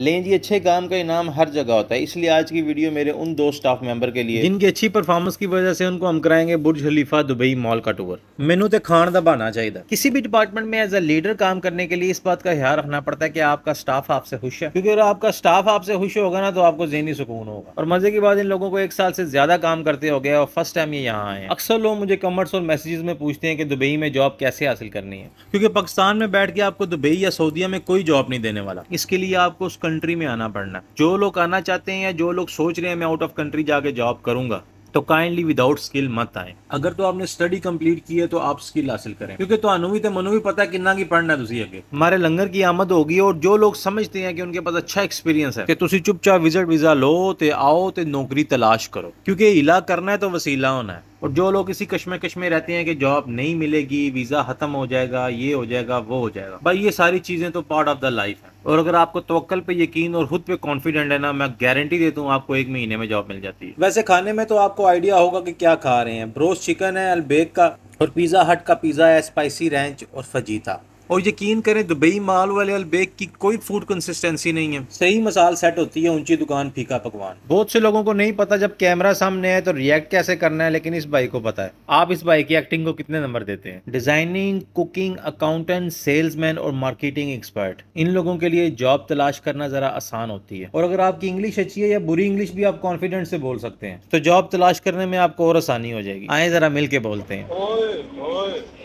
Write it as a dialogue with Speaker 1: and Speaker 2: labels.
Speaker 1: लेकिन जी अच्छे काम का इनाम हर जगह होता है इसलिए आज की वीडियो मेरे उन दो स्टाफ मेंबर के लिए जिनकी अच्छी परफॉर्मेंस की वजह से उनको हम कराएंगे बुर्ज खलीफा दुबई मॉल का टूर मेनू तो खान का बहाना चाहिए किसी भी डिपार्टमेंट में एज ए लीडर काम करने के लिए इस बात का ख्याल रखना पड़ता है कि आपका स्टाफ आपसे खुश है क्योंकि अगर आपका स्टाफ आपसे खुश होगा ना तो आपको जहनी सुकून होगा और मजे की बात इन लोगों को एक साल से ज्यादा काम करते हो गया और फर्स्ट टाइम ये यहाँ आए अक्सर लोग मुझे कमेंट्स और मैसेजेस में पूछते हैं कि दुबई में जॉब कैसे हासिल करनी है क्योंकि पाकिस्तान में बैठ के आपको दुबई या सऊदिया में कोई जॉब नहीं देने वाला इसके लिए आपको उस कंट्री में आना पड़ना जो लोग आना चाहते हैं या जो लोग सोच रहे हैं मैं आउट ऑफ कंट्री जाके जॉब करूंगा तो काइंडली विदाउट स्किल मत आए अगर तो आपने स्टडी कंप्लीट की है तो आप स्किल हासिल करें क्योंकि तो अनुवी तो मनु पता है कितना की पढ़ना है हमारे लंगर की आमद होगी और जो लोग समझते हैं कि उनके पास अच्छा एक्सपीरियंस है कि चुपचाप विजिट वीजा लो ते आओ ते नौकरी तलाश करो क्योंकि इला करना है तो वसीला होना है और जो लोग इसी कश्मकश में रहते हैं कि जॉब नहीं मिलेगी वीज़ा ख़त्म हो जाएगा ये हो जाएगा वो हो जाएगा भाई ये सारी चीज़ें तो पार्ट ऑफ द लाइफ है और अगर आपको तोकल पे यकीन और खुद पे कॉन्फिडेंट है ना मैं गारंटी देता हूँ आपको एक महीने में जॉब मिल जाती है वैसे खाने में तो आपको आइडिया होगा कि क्या खा रहे हैं ब्रोस्ट चिकन है अलबेग का और पिज़्ज़ा हट का पिज़्ज़ा है स्पाइसी रेंच और फजीता और यकीन करें दुबई माल वाले अलबेक की कोई फूड कंसिस्टेंसी नहीं है सही मसाल सेट होती है ऊंची दुकान फीका पकवान बहुत से लोगों को नहीं पता जब कैमरा सामने है तो रिएक्ट कैसे करना है लेकिन इस बाई को पता है आप इस बाई की एक्टिंग को कितने नंबर देते हैं डिजाइनिंग कुकिंग अकाउंटेंट सेल्समैन और मार्केटिंग एक्सपर्ट इन लोगों के लिए जॉब तलाश करना जरा आसान होती है और अगर आपकी इंग्लिश अच्छी है या बुरी इंग्लिश भी आप कॉन्फिडेंट से बोल सकते हैं तो जॉब तलाश करने में आपको और आसानी हो जाएगी आए जरा मिल के बोलते हैं